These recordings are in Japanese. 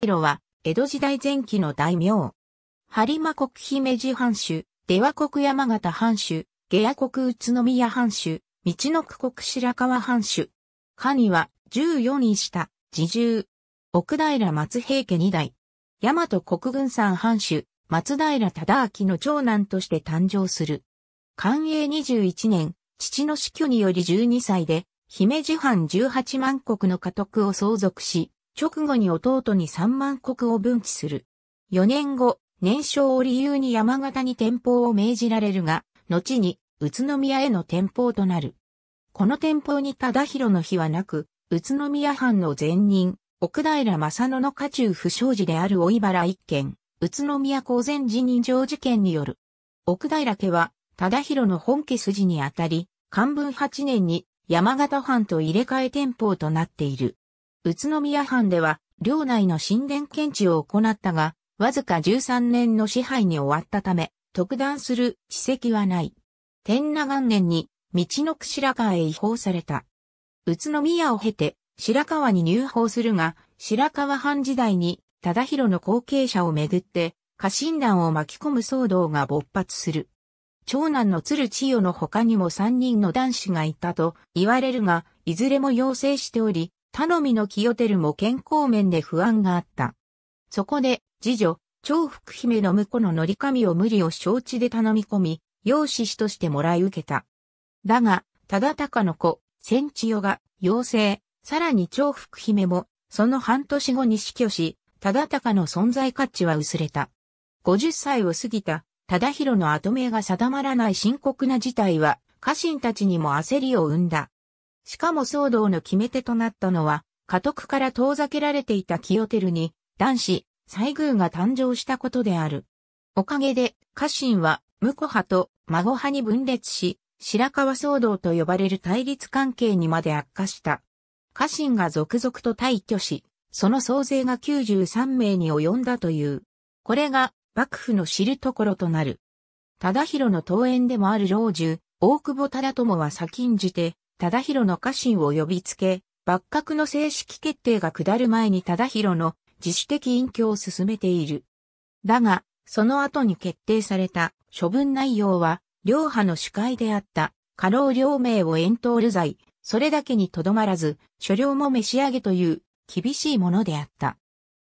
広は、江戸時代前期の大名。播磨国姫路藩主、出羽国山形藩主、下野国宇都宮藩主、道の区国白川藩主。下には、14にした、重。奥平松平家二代。大和国軍山藩主、松平忠明の長男として誕生する。寛永21年、父の死去により12歳で、姫路藩18万国の家督を相続し、直後に弟に3万国を分岐する。4年後、年少を理由に山形に店舗を命じられるが、後に宇都宮への店舗となる。この店舗に忠広の日はなく、宇都宮藩の前任、奥平正野の家中不祥事である老原一件、宇都宮公前辞任状事件による。奥平家は、忠広の本家筋にあたり、漢文8年に山形藩と入れ替え店舗となっている。宇都宮藩では、領内の神殿検知を行ったが、わずか13年の支配に終わったため、特段する史跡はない。天那元年に、道のく白川へ移行された。宇都宮を経て、白川に入法するが、白川藩時代に、忠宏の後継者をめぐって、家臣団を巻き込む騒動が勃発する。長男の鶴千代の他にも3人の男子がいたと言われるが、いずれも要請しており、頼みの清照も健康面で不安があった。そこで、次女、長福姫の婿の乗り神を無理を承知で頼み込み、養子師としてもらい受けた。だが、忠敬の子、千千代が、妖精、さらに長福姫も、その半年後に死去し、忠敬の存在価値は薄れた。50歳を過ぎた、忠宏の後目が定まらない深刻な事態は、家臣たちにも焦りを生んだ。しかも騒動の決め手となったのは、家督から遠ざけられていた清照に、男子、西宮が誕生したことである。おかげで、家臣は、婿派と孫派に分裂し、白川騒動と呼ばれる対立関係にまで悪化した。家臣が続々と退去し、その総勢が93名に及んだという。これが、幕府の知るところとなる。忠広の登園でもある老中、大久保忠友は先んじて、忠宏の家臣を呼びつけ、幕閣の正式決定が下る前に忠宏の自主的隠居を進めている。だが、その後に決定された処分内容は、両派の主会であった、家老両名を遠投る罪、それだけにとどまらず、所領も召し上げという、厳しいものであった。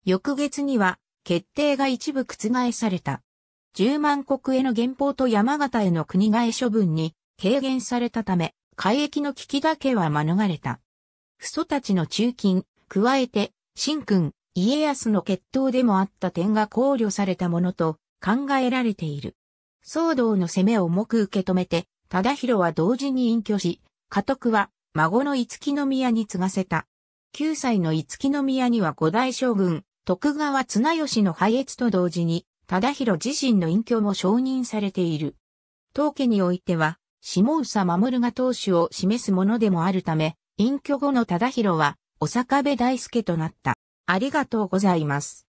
翌月には、決定が一部覆された。十万国への原俸と山形への国替え処分に軽減されたため、海域の危機だけは免れた。父祖たちの中近、加えて、新君、家康の決闘でもあった点が考慮されたものと考えられている。騒動の攻めを重く受け止めて、忠広は同時に隠居し、家督は孫の五木宮に継がせた。九歳の五木宮には五代将軍、徳川綱吉の配越と同時に、忠広自身の隠居も承認されている。当家においては、下総守が当主を示すものでもあるため、隠居後の忠宏は、お坂部大輔となった。ありがとうございます。